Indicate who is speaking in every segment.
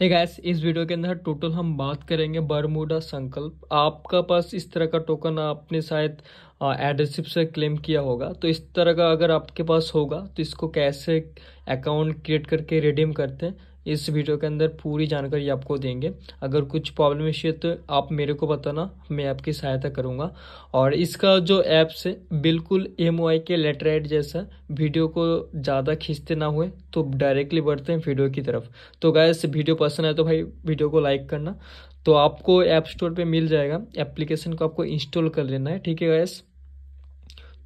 Speaker 1: हे hey guys इस video के अंदर टोटल हम बात करेंगे बरमूडा संकल्प आपका पास इस तरह का टोकन आपने शायद एडरशिप से क्लेम किया होगा तो इस तरह का अगर आपके पास होगा तो इसको कैसे अकाउंट क्रिएट करके रिडीम करते हैं इस वीडियो के अंदर पूरी जानकारी आपको देंगे अगर कुछ प्रॉब्लम इश्यू तो आप मेरे को बताना मैं आपकी सहायता करूँगा और इसका जो ऐप्स है बिल्कुल एम के लेटराइट जैसा वीडियो को ज़्यादा खींचते ना हुए तो डायरेक्टली बढ़ते हैं वीडियो की तरफ तो गैस वीडियो पसंद आए तो भाई वीडियो को लाइक करना तो आपको ऐप स्टोर पर मिल जाएगा एप्लीकेशन को आपको इंस्टॉल कर लेना है ठीक है गैस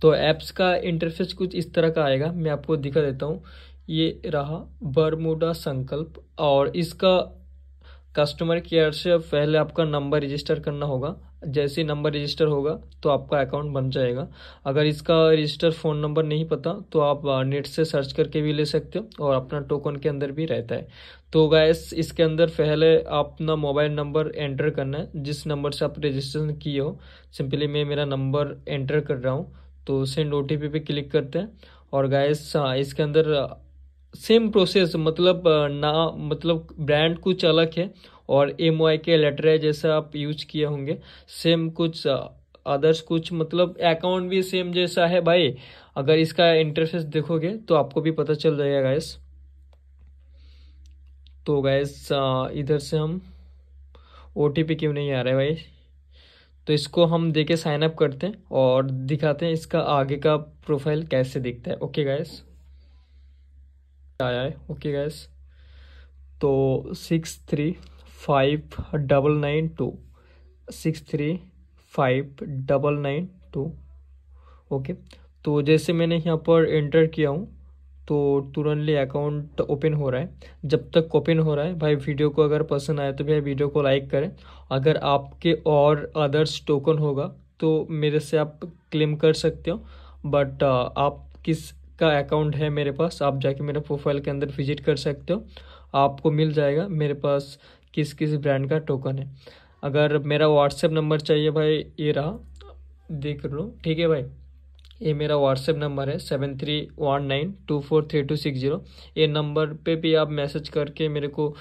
Speaker 1: तो ऐप्स का इंटरफेस कुछ इस तरह का आएगा मैं आपको दिखा देता हूँ ये रहा बरमुडा संकल्प और इसका कस्टमर केयर से पहले आपका नंबर रजिस्टर करना होगा जैसे नंबर रजिस्टर होगा तो आपका अकाउंट बन जाएगा अगर इसका रजिस्टर फ़ोन नंबर नहीं पता तो आप नेट से सर्च करके भी ले सकते हो और अपना टोकन के अंदर भी रहता है तो गैस इसके अंदर पहले अपना मोबाइल नंबर एंटर करना है जिस नंबर से आप रजिस्ट्रेशन किए हो सिंपली मैं मेरा नंबर एंटर कर रहा हूँ तो सेंड ओ पे क्लिक करते हैं और गैस हाँ, इसके अंदर सेम प्रोसेस मतलब ना मतलब ब्रांड कुछ अलग है और एम वाई के लेटर जैसा आप यूज किए होंगे सेम कुछ अदर्स कुछ मतलब अकाउंट भी सेम जैसा है भाई अगर इसका इंटरफेस देखोगे तो आपको भी पता चल जाएगा गैस तो गैस इधर से हम ओ क्यों नहीं आ रहा है भाई तो इसको हम देके साइन अप करते हैं और दिखाते हैं इसका आगे का प्रोफाइल कैसे दिखता है ओके गैस आया है ओके गैस तो six three five double nine two six three five double nine two okay तो जैसे मैंने यहाँ पर एंटर किया हूँ तो तुरंतली अकाउंट ओपन हो रहा है जब तक ओपन हो रहा है भाई वीडियो को अगर पसंद आए तो भाई वीडियो को लाइक करें अगर आपके और अदर्स टोकन होगा तो मेरे से आप क्लेम कर सकते हो बट uh, आप किस का अकाउंट है मेरे पास आप जाके मेरे प्रोफाइल के अंदर विजिट कर सकते हो आपको मिल जाएगा मेरे पास किस किस ब्रांड का टोकन है अगर मेरा व्हाट्सएप नंबर चाहिए भाई ये रहा देख लो ठीक है भाई ये मेरा व्हाट्सएप नंबर है seven three one nine two four three two six zero ये नंबर पे भी आप मैसेज करके मेरे को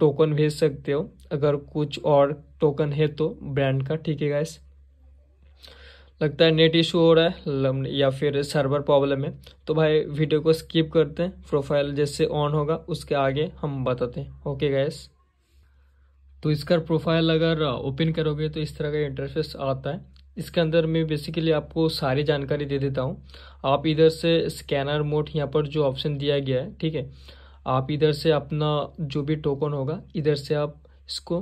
Speaker 1: टोकन भेज सकते हो अगर कुछ और टोकन है तो ब्रांड का ठीक है गाइस लगता है नेट इशू हो रहा है या फिर सर्वर प्रॉब्लम है तो भाई वीडियो को स्किप करते हैं प्रोफाइल जैसे ऑन होगा उसके आगे हम बताते हैं ओके गैस तो इसका प्रोफाइल अगर ओपन करोगे तो इस तरह का इंटरफेस आता है इसके अंदर मैं बेसिकली आपको सारी जानकारी दे देता हूँ आप इधर से स्कैनर मोड यहाँ पर जो ऑप्शन दिया गया है ठीक है आप इधर से अपना जो भी टोकन होगा इधर से आप इसको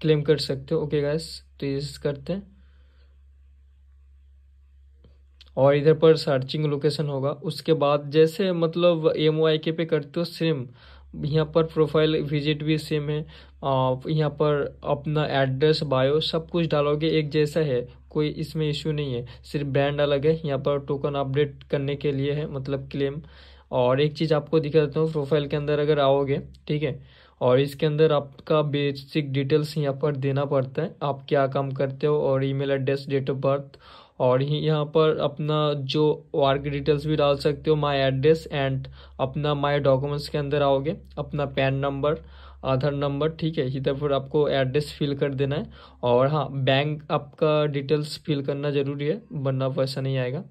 Speaker 1: क्लेम कर सकते हो ओके गैस तो ये करते हैं और इधर पर सर्चिंग लोकेशन होगा उसके बाद जैसे मतलब एम के पे करते हो सेम यहाँ पर प्रोफाइल विजिट भी सेम है आप यहाँ पर अपना एड्रेस बायो सब कुछ डालोगे एक जैसा है कोई इसमें इशू नहीं है सिर्फ ब्रांड अलग है यहाँ पर टोकन अपडेट करने के लिए है मतलब क्लेम और एक चीज़ आपको दिखा देता हूँ प्रोफाइल के अंदर अगर आओगे ठीक है और इसके अंदर आपका बेसिक डिटेल्स यहाँ पर देना पड़ता है आप क्या काम करते हो और email address date of birth और ही यहाँ पर अपना जो ओ की डिटेल्स भी डाल सकते हो माय एड्रेस एंड अपना माय डॉक्यूमेंट्स के अंदर आओगे अपना पैन नंबर आधार नंबर ठीक है इधर पर आपको एड्रेस फिल कर देना है और हाँ बैंक आपका डिटेल्स फिल करना ज़रूरी है वरना पैसा नहीं आएगा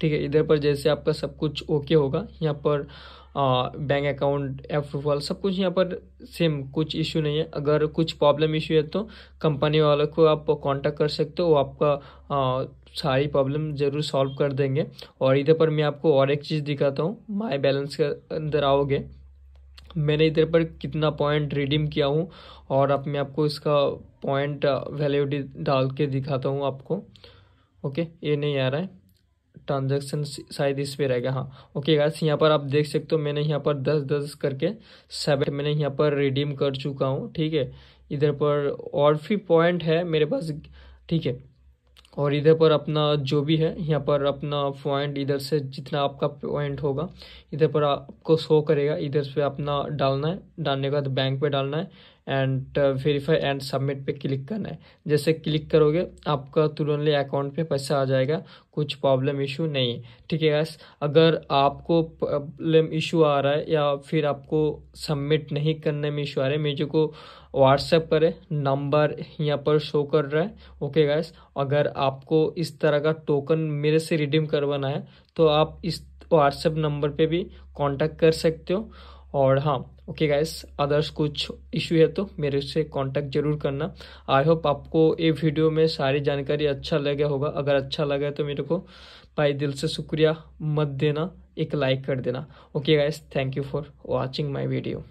Speaker 1: ठीक है इधर पर जैसे आपका सब कुछ ओके होगा यहाँ पर बैंक अकाउंट अप्रूवल सब कुछ यहाँ पर सेम कुछ इशू नहीं है अगर कुछ प्रॉब्लम इशू है तो कंपनी वालों को आप कांटेक्ट कर सकते हो वो आपका आ, सारी प्रॉब्लम ज़रूर सॉल्व कर देंगे और इधर पर मैं आपको और एक चीज़ दिखाता हूँ माई बैलेंस के अंदर आओगे मैंने इधर पर कितना पॉइंट रिडीम किया हूँ और अब मैं आपको इसका पॉइंट वैल्यू डाल के दिखाता हूँ आपको ओके ये नहीं आ रहा है ट्रांजेक्शन शायद इस पे रहेगा हाँ ओके गाइस यहाँ पर आप देख सकते हो मैंने यहाँ पर दस दस करके सेवन मैंने यहाँ पर रिडीम कर चुका हूँ ठीक है इधर पर और भी पॉइंट है मेरे पास ठीक है और इधर पर अपना जो भी है यहाँ पर अपना पॉइंट इधर से जितना आपका पॉइंट होगा इधर पर आपको शो करेगा इधर से अपना डालना है डालने के बाद बैंक पे डालना है एंड वेरीफाई एंड सबमिट पे क्लिक करना है जैसे क्लिक करोगे आपका तुरंत अकाउंट पे पैसा आ जाएगा कुछ प्रॉब्लम इशू नहीं है ठीक है गैस अगर आपको प्रॉब्लम इशू आ रहा है या फिर आपको सबमिट नहीं करने में इशू आ रहा है मुझे को व्हाट्सएप करें नंबर यहाँ पर शो कर रहा है ओके गैस अगर आपको इस तरह का टोकन मेरे से रिडीम करवाना है तो आप इस व्हाट्सएप नंबर पर भी कॉन्टैक्ट कर सकते हो और हाँ ओके गाइस अदर्स कुछ इश्यू है तो मेरे से कांटेक्ट जरूर करना आई होप आपको ये वीडियो में सारी जानकारी अच्छा लगे होगा अगर अच्छा लगे तो मेरे को भाई दिल से शुक्रिया मत देना एक लाइक कर देना okay guys thank you for watching my video